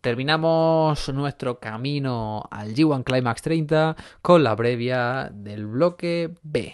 Terminamos nuestro camino al G1 Climax 30 con la previa del bloque B.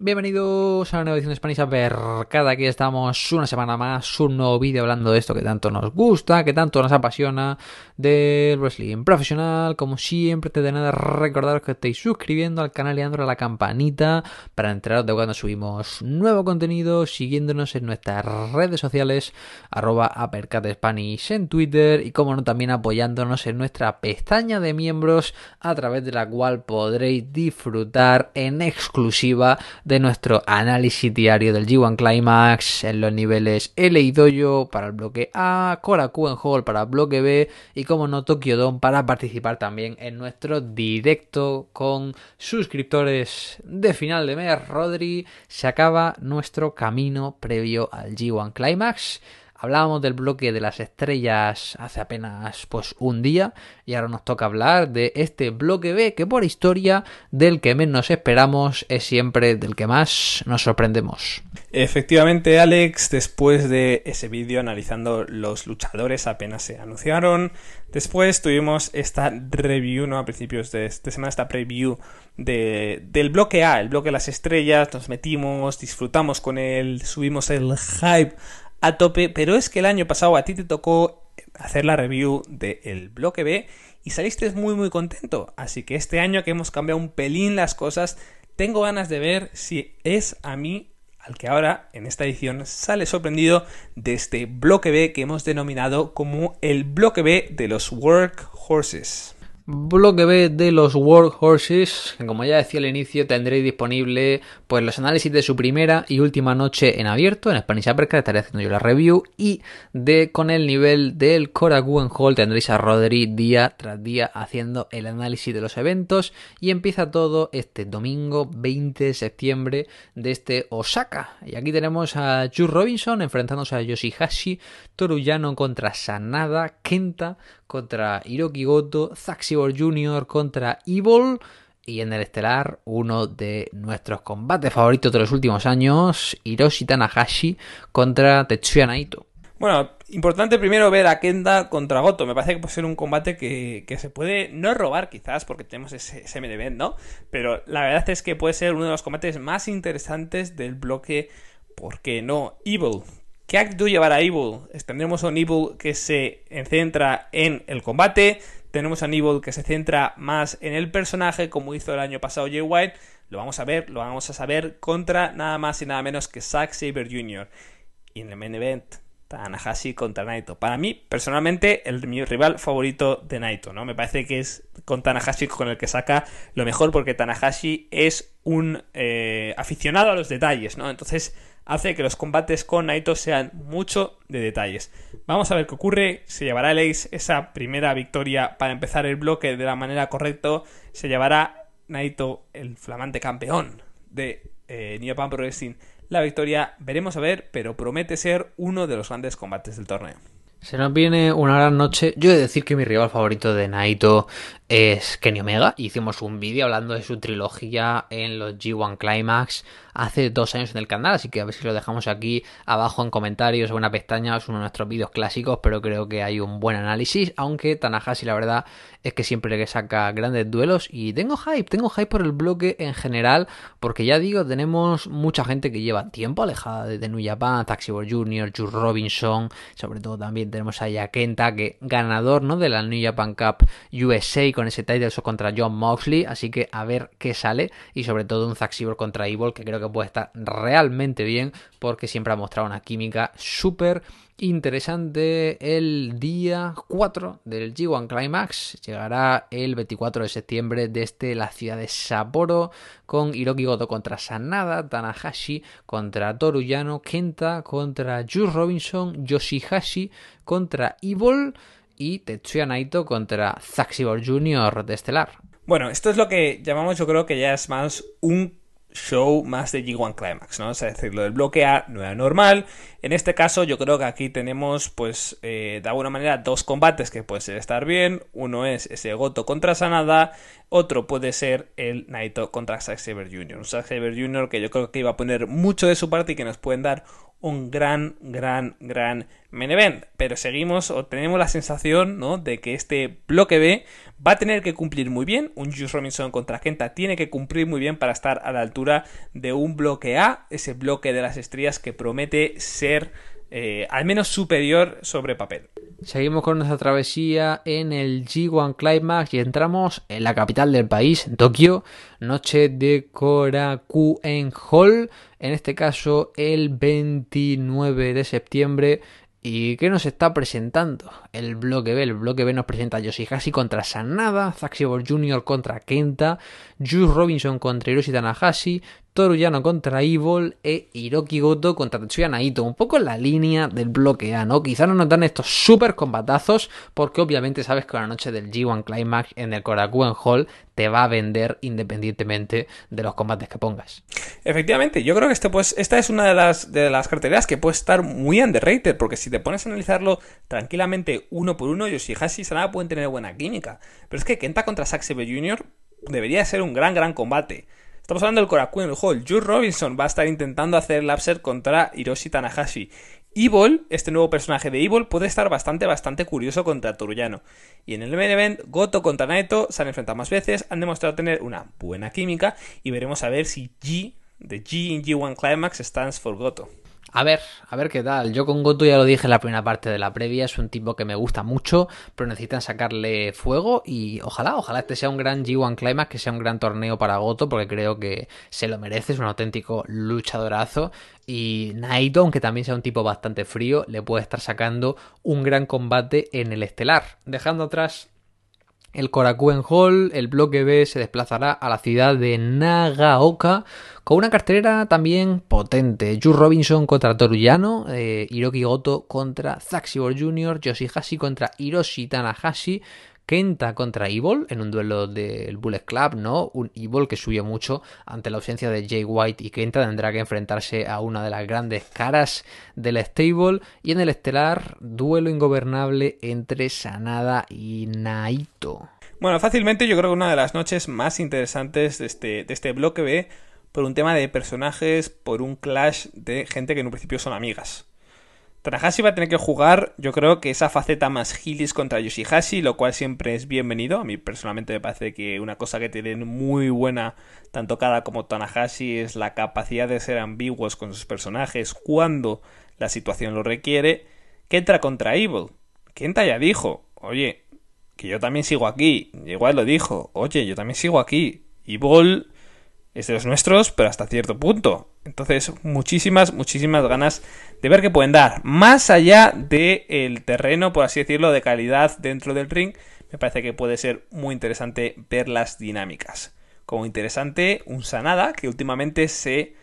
Bienvenidos a una nueva edición de Spanish Apercada. Aquí estamos una semana más, un nuevo vídeo hablando de esto que tanto nos gusta, que tanto nos apasiona, del wrestling profesional. Como siempre, te de nada recordaros que estáis suscribiendo al canal y dándole a la campanita para enteraros de cuando subimos nuevo contenido, siguiéndonos en nuestras redes sociales, arroba Spanish en Twitter y como no también apoyándonos en nuestra pestaña de miembros a través de la cual podréis disfrutar en exclusiva de nuestro análisis diario del G1 Climax en los niveles L y Dojo para el bloque A, Korakuen Hall para el bloque B y como no Tokyo para participar también en nuestro directo con suscriptores de final de mes. Rodri, se acaba nuestro camino previo al G1 Climax. Hablábamos del bloque de las estrellas hace apenas pues un día y ahora nos toca hablar de este bloque B que por historia del que menos esperamos es siempre del que más nos sorprendemos. Efectivamente Alex, después de ese vídeo analizando los luchadores apenas se anunciaron, después tuvimos esta review, ¿no? A principios de, esta semana, esta preview de, del bloque A, el bloque de las estrellas, nos metimos, disfrutamos con él, subimos el hype a tope, pero es que el año pasado a ti te tocó hacer la review del bloque B y saliste muy muy contento. Así que este año que hemos cambiado un pelín las cosas, tengo ganas de ver si es a mí al que ahora en esta edición sale sorprendido de este bloque B que hemos denominado como el bloque B de los Workhorses. Bloque B de los Workhorses, Horses, como ya decía al inicio, tendréis disponible pues, los análisis de su primera y última noche en abierto, en Spanish Uppercut estaré haciendo yo la review, y de con el nivel del Cora Hall tendréis a Rodri día tras día haciendo el análisis de los eventos, y empieza todo este domingo 20 de septiembre de este Osaka. Y aquí tenemos a Chu Robinson enfrentándose a Yoshihashi, Toruyano contra Sanada, Kenta contra Hiroki Goto, Zack Jr. contra Evil y en el estelar uno de nuestros combates favoritos de los últimos años, Hiroshi Tanahashi contra Tetsuya Naito. Bueno, importante primero ver a Kenda contra Goto. Me parece que puede ser un combate que, se puede no robar quizás porque tenemos ese, MDB, ¿no? Pero la verdad es que puede ser uno de los combates más interesantes del bloque, ¿por qué no? Evil ¿Qué acto llevará Evil? Tendremos a un Evil que se centra en el combate, tenemos a Evil que se centra más en el personaje, como hizo el año pasado Jay White. Lo vamos a ver, lo vamos a saber contra nada más y nada menos que Zack Saber Jr. Y en el main event, Tanahashi contra Naito. Para mí, personalmente, el, mi rival favorito de Naito, ¿no? Me parece que es con Tanahashi con el que saca lo mejor, porque Tanahashi es un eh, aficionado a los detalles, ¿no? Entonces, hace que los combates con Naito sean mucho de detalles. Vamos a ver qué ocurre, se llevará el Ace esa primera victoria para empezar el bloque de la manera correcta, se llevará Naito, el flamante campeón de eh, New Japan Wrestling, la victoria, veremos a ver, pero promete ser uno de los grandes combates del torneo. Se nos viene una gran noche. Yo he de decir que mi rival favorito de Naito es Kenny Omega. Hicimos un vídeo hablando de su trilogía en los G1 Climax hace dos años en el canal, así que a ver si lo dejamos aquí abajo en comentarios o una pestaña, es uno de nuestros vídeos clásicos, pero creo que hay un buen análisis, aunque Tanahashi la verdad es que siempre que saca grandes duelos y tengo hype, tengo hype por el bloque en general, porque ya digo, tenemos mucha gente que lleva tiempo alejada de New Japan, Taxi Junior Jr., Robinson, sobre todo también tenemos a Yakenta, que ganador ¿no? de la New Japan Cup USA con ese title contra John Moxley, así que a ver qué sale y sobre todo un Zack contra Evil, que creo que puede estar realmente bien porque siempre ha mostrado una química súper interesante. El día 4 del G1 Climax llegará el 24 de septiembre desde la ciudad de Sapporo con Hiroki Goto contra Sanada, Tanahashi contra Toru Yano, Kenta contra Jus Robinson, Yoshihashi contra Evil y Tetsuya Naito contra Zack Jr. de Estelar. Bueno, esto es lo que llamamos, yo creo que ya es más un show más de G1 Climax, ¿no? Es decir, lo del bloque A no era normal. En este caso, yo creo que aquí tenemos, pues, eh, de alguna manera, dos combates que pueden estar bien. Uno es ese Goto contra Sanada, otro puede ser el Naito contra Zack Saber Jr. Un Jr. que yo creo que iba a poner mucho de su parte y que nos pueden dar un gran, gran, gran main Pero seguimos o tenemos la sensación ¿no? de que este bloque B va a tener que cumplir muy bien. Un Juice Robinson contra Kenta tiene que cumplir muy bien para estar a la altura de un bloque A, ese bloque de las estrellas que promete ser eh, al menos superior sobre papel. Seguimos con nuestra travesía en el G1 Climax y entramos en la capital del país, en Tokio, noche de Korakuen Hall, en este caso el 29 de septiembre. ¿Y qué nos está presentando el bloque B? El bloque B nos presenta a contra Sanada, Zaxibor Jr. contra Kenta, Juice Robinson contra Hiroshi Tanahashi, Toru contra Evil e Hiroki Goto contra Tetsuya Naito. Un poco la línea del bloque ¿no? Quizá no nos dan estos super combatazos porque obviamente sabes que la noche del G1 Climax en el Korakuen Hall te va a vender independientemente de los combates que pongas. Efectivamente, yo creo que este pues, esta es una de las, carteras que puede estar muy underrated, porque si te pones a analizarlo tranquilamente uno por uno, Yoshihashi y Sanada pueden tener buena química. Pero es que Kenta contra Saxebe Jr. debería ser un gran, gran combate. Estamos hablando del Korakuen, el Robinson va a estar intentando hacer el upset contra Hiroshi Tanahashi. Evil, este nuevo personaje de Evil, puede estar bastante, bastante curioso contra Torullano. Y en el main event, Goto contra Naito se han enfrentado más veces, han demostrado tener una buena química y veremos a ver si G, de G in G1 Climax, stands for Goto. A ver, a ver qué tal. Yo con Goto ya lo dije en la primera parte de la previa, es un tipo que me gusta mucho, pero necesitan sacarle fuego y ojalá, ojalá este sea un gran G1 Climax, que sea un gran torneo para Goto, porque creo que se lo merece, es un auténtico luchadorazo. Y Naito, aunque también sea un tipo bastante frío, le puede estar sacando un gran combate en el estelar, dejando atrás el Korakuen Hall, el bloque B, se desplazará a la ciudad de Nagaoka con una cartelera también potente. Ju Robinson contra Toruyano, Yano, eh, Hiroki Goto contra Zack Jr., Yoshihashi contra Hiroshi Tanahashi, Kenta contra Evil en un duelo del Bullet Club, ¿no? Un Evil que subió mucho ante la ausencia de Jay White y Kenta tendrá que enfrentarse a una de las grandes caras del stable y en el estelar duelo ingobernable entre Sanada y Naito. Bueno, fácilmente yo creo que una de las noches más interesantes de este, de este bloque B por un tema de personajes, por un clash de gente que en un principio son amigas. Tanahashi va a tener que jugar, yo creo que esa faceta más gilis contra Yoshihashi, lo cual siempre es bienvenido. A mí personalmente me parece que una cosa que tienen muy buena tanto Kada como Tanahashi es la capacidad de ser ambiguos con sus personajes cuando la situación lo requiere. Que entra contra Evil. Kenta ya dijo, oye, que yo también sigo aquí. Igual lo dijo, oye, yo también sigo aquí. Evil es de los nuestros, pero hasta cierto punto. Entonces, muchísimas, muchísimas ganas de ver qué pueden dar. Más allá del terreno, por así decirlo, de calidad dentro del ring, me parece que puede ser muy interesante ver las dinámicas. Como interesante, un Sanada que últimamente se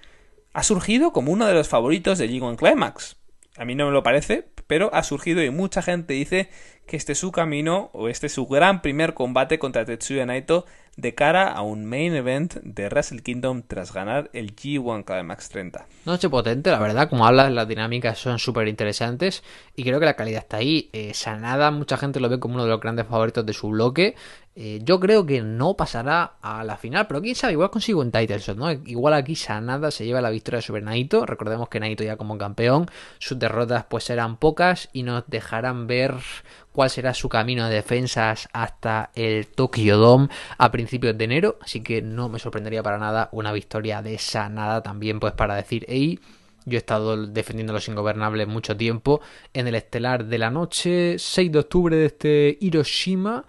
ha surgido como uno de los favoritos de g Climax. A mí no me lo parece, pero ha surgido y mucha gente dice que este es su camino o este es su gran primer combate contra Tetsuya Naito de cara a un main event de Wrestle Kingdom tras ganar el G1 Max 30. Noche potente, la verdad, como hablas, las dinámicas son súper interesantes y creo que la calidad está ahí. Eh, sanada, mucha gente lo ve como uno de los grandes favoritos de su bloque. Eh, yo creo que no pasará a la final, pero quién sabe, igual consigo un title ¿no? Igual aquí Sanada se lleva la victoria sobre Naito. Recordemos que Naito ya como campeón, sus derrotas pues serán pocas y nos dejarán ver cuál será su camino de defensas hasta el Tokyo Dome a principios de enero, así que no me sorprendería para nada una victoria de esa nada también pues para decir, hey, yo he estado defendiendo a los ingobernables mucho tiempo en el estelar de la noche, 6 de octubre de este Hiroshima.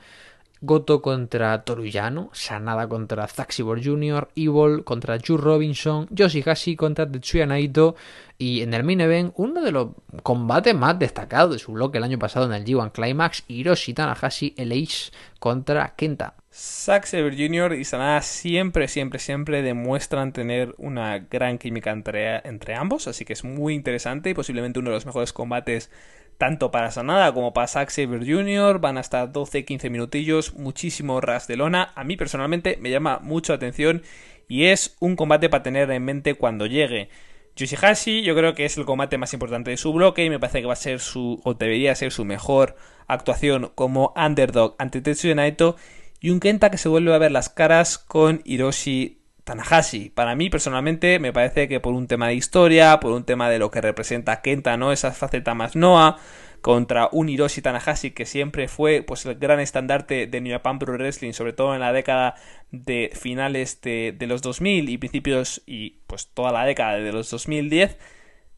Goto contra Toruyano, Sanada contra Zack Jr., Evil contra Drew Robinson, Yoshihashi contra Tetsuya Naito y en el main event uno de los combates más destacados de su bloque el año pasado en el G1 Climax, Hiroshi Tanahashi Ace contra Kenta. Zack Jr. y Sanada siempre, siempre, siempre demuestran tener una gran química entre ambos, así que es muy interesante y posiblemente uno de los mejores combates tanto para Sanada como para Zack Saber Jr. van hasta 12-15 minutillos, muchísimo ras de lona. A mí personalmente me llama mucho la atención y es un combate para tener en mente cuando llegue. Yoshihashi yo creo que es el combate más importante de su bloque y me parece que va a ser su, o debería ser su mejor actuación como underdog ante Tetsuya Naito y un Kenta que se vuelve a ver las caras con Hiroshi Tanahashi. Para mí, personalmente, me parece que por un tema de historia, por un tema de lo que representa Kenta, ¿no? Esa faceta más Noah contra un Hiroshi Tanahashi que siempre fue pues el gran estandarte de New Japan Pro Wrestling, sobre todo en la década de finales de, los 2000 y principios y pues toda la década de los 2010,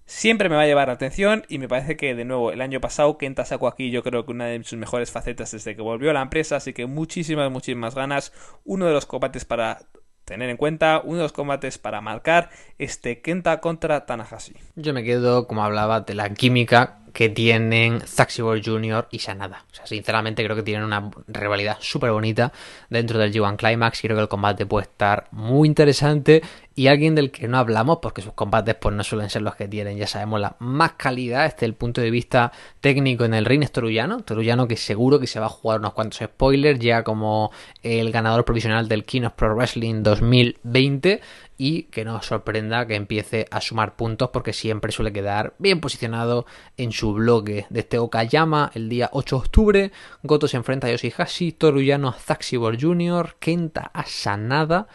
siempre me va a llevar la atención y me parece que de nuevo el año pasado Kenta sacó aquí yo creo que una de sus mejores facetas desde que volvió a la empresa, así que muchísimas muchísimas ganas, uno de los combates para tener en cuenta uno de los combates para marcar este Kenta contra Tanahashi. Yo me quedo, como hablaba, de la química que tienen Zaxi Jr. y Sanada. O sea, sinceramente creo que tienen una rivalidad súper bonita dentro del G1 Climax. Creo que el combate puede estar muy interesante y alguien del que no hablamos porque sus combates pues no suelen ser los que tienen, ya sabemos, la más calidad desde el punto de vista técnico en el ring es Torullano, que seguro que se va a jugar unos cuantos spoilers, ya como el ganador provisional del Kinos Pro Wrestling 2020 y que no sorprenda que empiece a sumar puntos porque siempre suele quedar bien posicionado en su bloque. Desde Okayama el día 8 de octubre, Goto se enfrenta a Yoshihashi, Toruyano a Zaxibor Jr., Kenta a Sanada,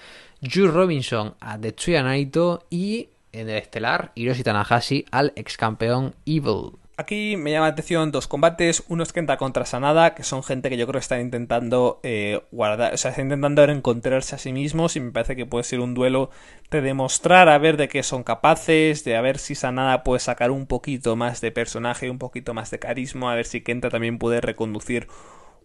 Yu Robinson a Tetsuya Naito y en el estelar Hiroshi Tanahashi al ex campeón Evil. Aquí me llama la atención dos combates, uno es Kenta contra Sanada, que son gente que yo creo que están intentando eh, guardar, o sea, intentando encontrarse a sí mismos y me parece que puede ser un duelo de demostrar a ver de qué son capaces, de a ver si Sanada puede sacar un poquito más de personaje, un poquito más de carisma, a ver si Kenta también puede reconducir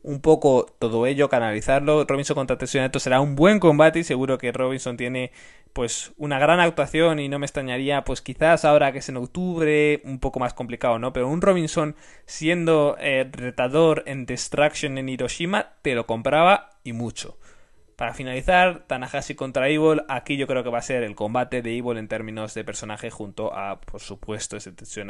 un poco todo ello, canalizarlo. Robinson contra Tetsuya esto será un buen combate y seguro que Robinson tiene pues una gran actuación y no me extrañaría pues quizás ahora que es en octubre un poco más complicado, ¿no? Pero un Robinson siendo eh, retador en Destruction en Hiroshima te lo compraba y mucho. Para finalizar, Tanahashi contra Evil. Aquí yo creo que va a ser el combate de Evil en términos de personaje junto a, por supuesto, ese Tetsuya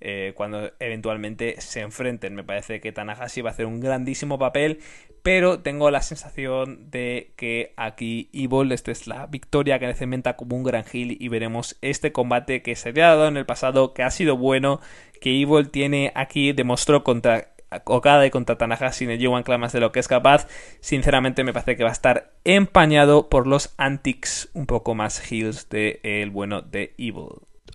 eh, cuando eventualmente se enfrenten. Me parece que Tanahashi va a hacer un grandísimo papel, pero tengo la sensación de que aquí Evil, esta es la victoria que le cementa como un gran hill y veremos este combate que se había dado en el pasado, que ha sido bueno, que Evil tiene aquí, demostró contra Okada y contra Tanahashi en el más de lo que es capaz, sinceramente me parece que va a estar empañado por los antics un poco más heels de, el bueno de Evil.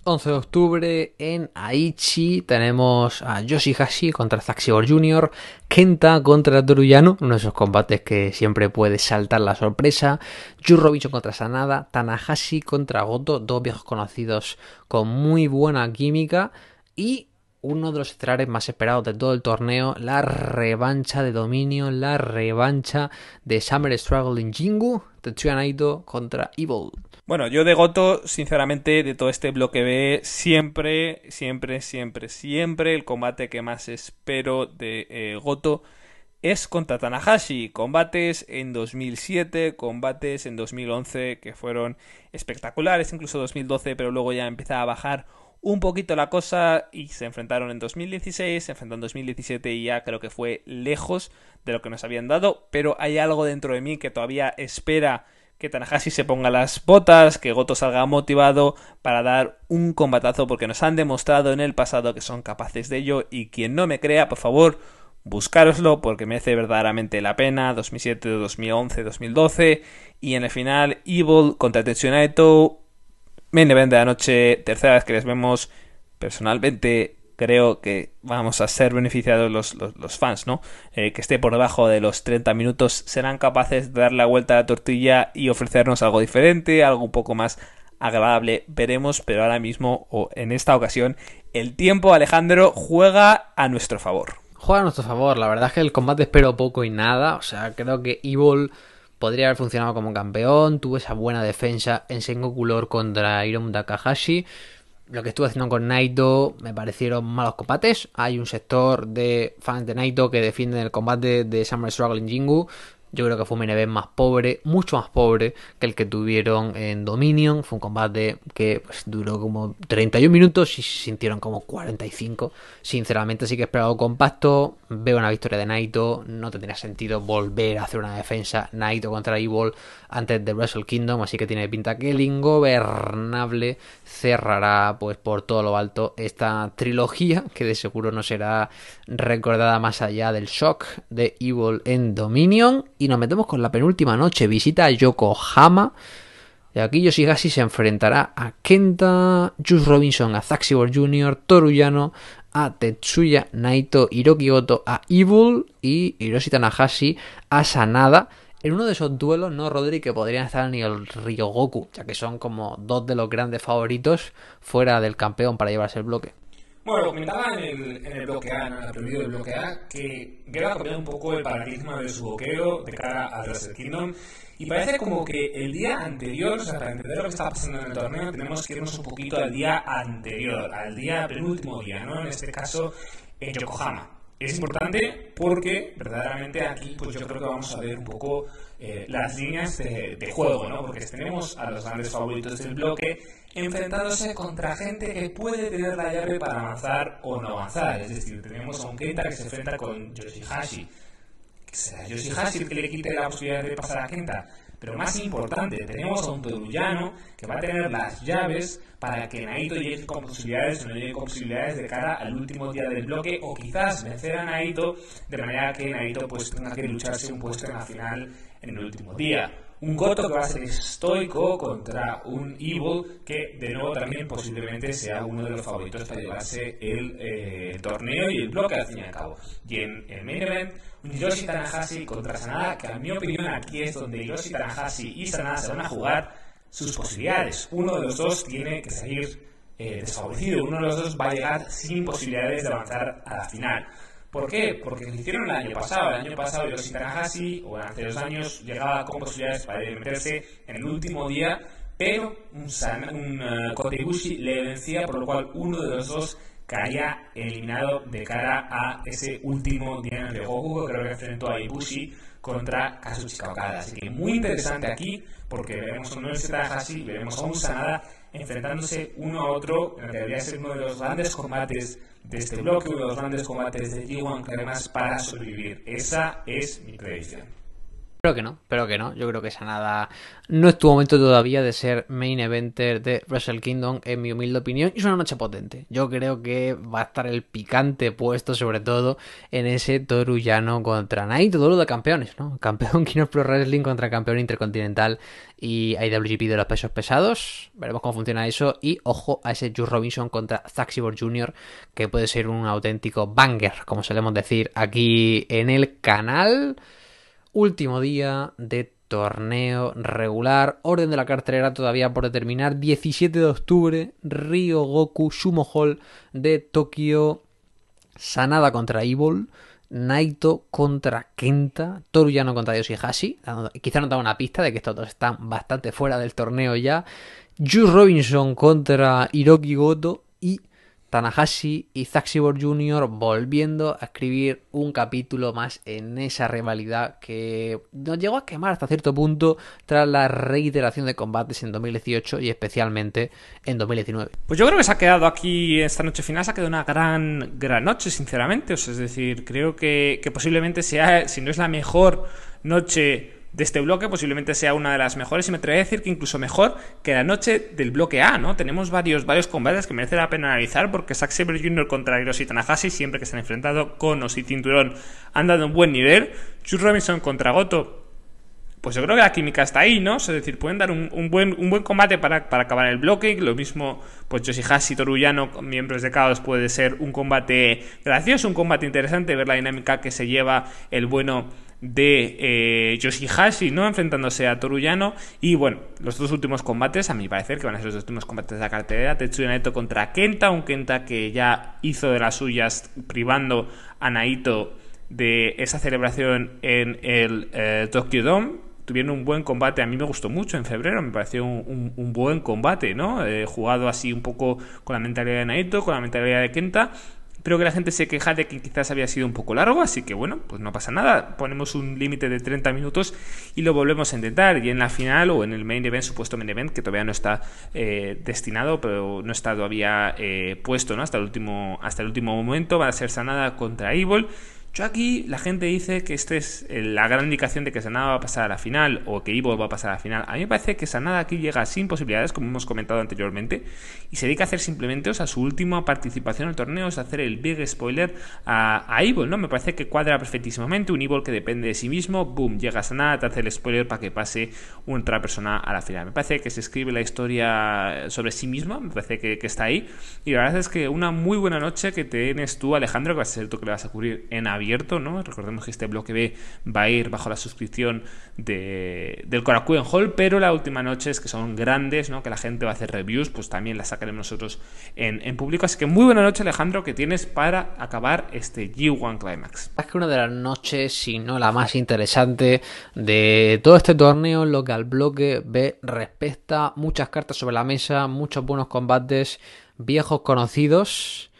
11 de octubre en Aichi tenemos a Yoshihashi contra Zack Sabre Jr., Kenta contra Toruyano, uno de esos combates que siempre puede saltar la sorpresa, Juro contra Sanada, Tanahashi contra Goto, dos viejos conocidos con muy buena química y uno de los estelares más esperados de todo el torneo, la revancha de dominio, la revancha de Summer Struggle en Jingu, de Naito contra Evil. Bueno, yo de Goto, sinceramente, de todo este bloque B, siempre, siempre, siempre, siempre el combate que más espero de eh, Goto es contra Tanahashi. Combates en 2007, combates en 2011 que fueron espectaculares, incluso 2012, pero luego ya empezaba a bajar un poquito la cosa y se enfrentaron en 2016, se enfrentaron en 2017 y ya creo que fue lejos de lo que nos habían dado, pero hay algo dentro de mí que todavía espera que Tanahashi se ponga las botas, que Goto salga motivado para dar un combatazo porque nos han demostrado en el pasado que son capaces de ello y quien no me crea, por favor, buscároslo porque merece verdaderamente la pena 2007, 2011, 2012 y en el final Evil contra Tetsuya Main de la noche, tercera vez que les vemos. Personalmente, creo que vamos a ser beneficiados los, los, fans, ¿no? Eh, que esté por debajo de los 30 minutos, serán capaces de dar la vuelta a la tortilla y ofrecernos algo diferente, algo un poco más agradable. Veremos, pero ahora mismo, o en esta ocasión, el tiempo, Alejandro, juega a nuestro favor. Juega a nuestro favor, la verdad es que el combate espero poco y nada, o sea, creo que Evil podría haber funcionado como campeón, Tuve esa buena defensa en Sengoku Lord contra Hiromu Takahashi. Lo que estuvo haciendo con Naito me parecieron malos combates. Hay un sector de fans de Naito que defienden el combate de Summer Struggle en Jingu. Yo creo que fue un main más pobre, mucho más pobre que el que tuvieron en Dominion. Fue un combate que pues, duró como 31 minutos y se sintieron como 45. Sinceramente, sí que he esperado compacto. Veo una victoria de Naito. No tendría sentido volver a hacer una defensa Naito contra Evil antes de Wrestle Kingdom. Así que tiene pinta que el ingobernable cerrará pues por todo lo alto esta trilogía que de seguro no será recordada más allá del shock de Evil en Dominion. Y nos metemos con la penúltima noche. Visita a Yokohama. Y aquí Yoshigashi se enfrentará a Kenta, Juice Robinson, a Zack Jr., Toruyano, a Tetsuya Naito, Hiroki a Evil y Hiroshi Tanahashi a Sanada. En uno de esos duelos, no Rodri, que podrían estar ni el Ryogoku, ya que son como dos de los grandes favoritos fuera del campeón para llevarse el bloque. Bueno, comentaba en el, en el bloque A, en la preview del bloque A, que ha cambiado un poco el paradigma de su boqueo de cara a Wrestle Kingdom. Y parece como que el día anterior, o sea, para entender lo que estaba pasando en el torneo, tenemos que irnos un poquito al día anterior, al día penúltimo día, ¿no? En este caso, en Yokohama. Es importante porque verdaderamente aquí pues yo creo que vamos a ver un poco eh, las líneas de, de juego, ¿no? Porque tenemos a los grandes favoritos del bloque enfrentándose contra gente que puede tener la llave para avanzar o no avanzar. Es decir, tenemos a un Kenta que se enfrenta con Yoshihashi. Será Yoshihashi el que le quite la posibilidad de pasar a Kenta. Pero más importante, tenemos a un Toruyano que va a tener las llaves para que Naito llegue con posibilidades o no llegue con posibilidades de cara al último día del bloque o quizás vencer a Naito de manera que Naito pues tenga que lucharse un puesto en la final en el último día un Goto que va a ser estoico contra un Evil que de nuevo también posiblemente sea uno de los favoritos para llevarse el, eh, torneo y el bloque al fin y al cabo. Y en el main event, un Hiroshi Tanahashi contra Sanada, que a mi opinión aquí es donde Hiroshi Tanahashi y Sanada se van a jugar sus posibilidades. Uno de los dos tiene que salir eh, desfavorecido, uno de los dos va a llegar sin posibilidades de avanzar a la final. ¿Por qué? Porque lo hicieron el año pasado. El año pasado Yoshi Tanahashi, o hace dos años, llegaba con posibilidades para meterse en el último día, pero un, San, un eh, le vencía, por lo cual uno de los dos caía eliminado de cara a ese último día de Goku, que creo que enfrentó a Ibushi contra Kazuchika Okada. Así que muy interesante aquí, porque veremos a un Yoshi Tanahashi, veremos a un Sanada enfrentándose uno a otro, en realidad es uno de los grandes combates de este bloque, uno de los grandes combates de g además para sobrevivir. Esa es mi predicción. Pero que no, pero que no. Yo creo que esa nada no es tu momento todavía de ser main eventer de Wrestle Kingdom, en mi humilde opinión. Y es una noche potente. Yo creo que va a estar el picante puesto, sobre todo en ese Toru Yano contra Naito, lo de campeones, ¿no? Campeón Kino Pro Wrestling contra campeón intercontinental y IWGP de los pesos pesados. Veremos cómo funciona eso. Y ojo a ese Jules Robinson contra Zack Jr., que puede ser un auténtico banger, como solemos decir aquí en el canal último día de torneo regular. Orden de la cartelera todavía por determinar. 17 de octubre, Ryo Goku Sumo Hall de Tokio. Sanada contra Evil. Naito contra Kenta, Toruyano contra Yoshihashi. Quizá nos da una pista de que estos dos están bastante fuera del torneo ya. Juice Robinson contra Hiroki Goto y Tanahashi y Zack Sabre Jr. volviendo a escribir un capítulo más en esa rivalidad que nos llegó a quemar hasta cierto punto tras la reiteración de combates en 2018 y especialmente en 2019. Pues yo creo que se ha quedado aquí esta noche final, se ha quedado una gran, gran noche, sinceramente. es decir, creo que, que posiblemente sea, si no es la mejor noche de este bloque, posiblemente sea una de las mejores y me atrevería a decir que incluso mejor que la noche del bloque A, ¿no? Tenemos varios, varios combates que merece la pena analizar porque Zack Jr. contra Hiroshi Tanahashi, siempre que se han enfrentado Conos y Tinturón han dado un buen nivel. Chu Robinson contra Goto pues yo creo que la química está ahí, ¿no? Es decir, pueden dar un, buen, un buen combate para, acabar el bloque. Lo mismo, pues Yoshihashi Toruyano, miembros de Chaos, puede ser un combate gracioso, un combate interesante, ver la dinámica que se lleva el bueno de eh, Yoshihashi, ¿no? Enfrentándose a Toruyano. Y bueno, los dos últimos combates, a mi parecer, que van a ser los dos últimos combates de la cartelera. Tetsuya Naito contra Kenta, un Kenta que ya hizo de las suyas privando a Naito de esa celebración en el eh, Tokyo Dome tuvieron un buen combate. A mí me gustó mucho en febrero, me pareció un, buen combate, ¿no? he eh, jugado así un poco con la mentalidad de Naito, con la mentalidad de Kenta pero que la gente se queja de que quizás había sido un poco largo, así que bueno, pues no pasa nada, ponemos un límite de 30 minutos y lo volvemos a intentar, y en la final o en el main event, supuesto main event, que todavía no está eh, destinado, pero no está todavía eh, puesto, ¿no? Hasta el último, hasta el último momento, va a ser sanada contra Evil. Yo aquí la gente dice que esta es eh, la gran indicación de que Sanada va a pasar a la final o que Ivo va a pasar a la final. A mí me parece que Sanada aquí llega sin posibilidades, como hemos comentado anteriormente, y se dedica a hacer simplemente, o sea, su última participación en el torneo es hacer el big spoiler a, a Evil, ¿no? Me parece que cuadra perfectísimamente, un Evil que depende de sí mismo, boom, llega Sanada, te hace el spoiler para que pase otra persona a la final. Me parece que se escribe la historia sobre sí misma, me parece que, está ahí, y la verdad es que una muy buena noche que tienes tú, Alejandro, que vas a ser tú que le vas a cubrir en avi ¿no? Recordemos que este bloque B va a ir bajo la suscripción de, del en Hall, pero la última noche es que son grandes, ¿no? Que la gente va a hacer reviews, pues también la sacaremos nosotros en, público. Así que muy buena noche, Alejandro, que tienes para acabar este G1 Climax. Es que una de las noches, si no la más interesante de todo este torneo, lo que al bloque B respecta, muchas cartas sobre la mesa, muchos buenos combates, viejos conocidos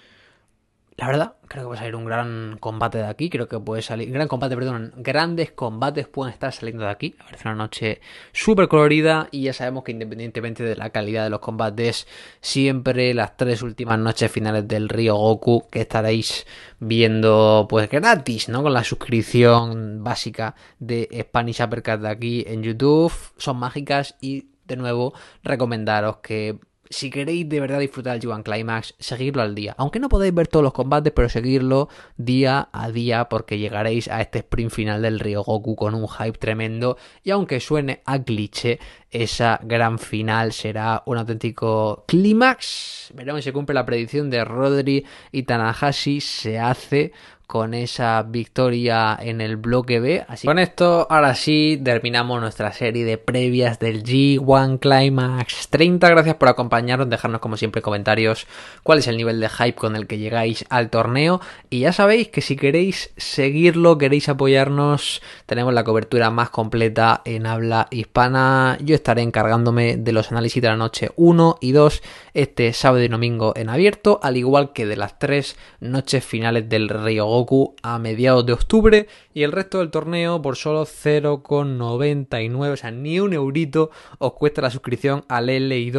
la verdad, creo que va a salir un gran combate de aquí. Creo que puede salir. Gran combate, perdón. Grandes combates pueden estar saliendo de aquí. Parece una noche súper colorida. Y ya sabemos que independientemente de la calidad de los combates, siempre las tres últimas noches finales del Río Goku que estaréis viendo, pues gratis, ¿no? Con la suscripción básica de Spanish Uppercut de aquí en YouTube. Son mágicas y de nuevo recomendaros que si queréis de verdad disfrutar del g Climax, seguidlo al día. Aunque no podáis ver todos los combates, pero seguirlo día a día porque llegaréis a este sprint final del Goku con un hype tremendo. Y aunque suene a cliché, esa gran final será un auténtico clímax. Veremos si se cumple la predicción de Rodri y Tanahashi. Se hace con esa victoria en el bloque B. Así con esto, ahora sí, terminamos nuestra serie de previas del G1 Climax 30. Gracias por acompañarnos, dejarnos como siempre comentarios cuál es el nivel de hype con el que llegáis al torneo. Y ya sabéis que si queréis seguirlo, queréis apoyarnos, tenemos la cobertura más completa en habla hispana. Yo estaré encargándome de los análisis de la noche 1 y 2 este sábado y domingo en abierto, al igual que de las tres noches finales del Ryogoku a mediados de octubre y el resto del torneo por solo 0,99, o sea, ni un eurito os cuesta la suscripción al L y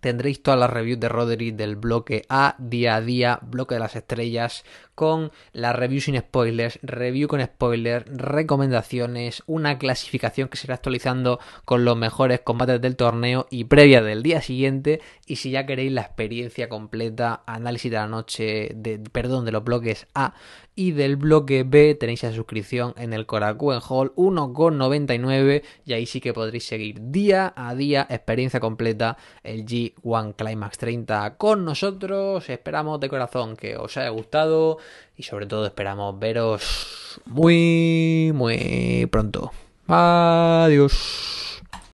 tendréis todas las reviews de Roderick del bloque A, día a día, bloque de las estrellas, con la review sin spoilers, review con spoilers, recomendaciones, una clasificación que se irá actualizando con los mejores combates del torneo y previa del día siguiente. Y si ya queréis la experiencia completa, análisis de la noche, de, perdón, de los bloques A y del bloque B, tenéis la suscripción en el Korakuen Hall 1,99 y ahí sí que podréis seguir día a día, experiencia completa, el G1 Climax 30 con nosotros. Esperamos de corazón que os haya gustado y sobre todo esperamos veros muy, muy pronto. Adiós.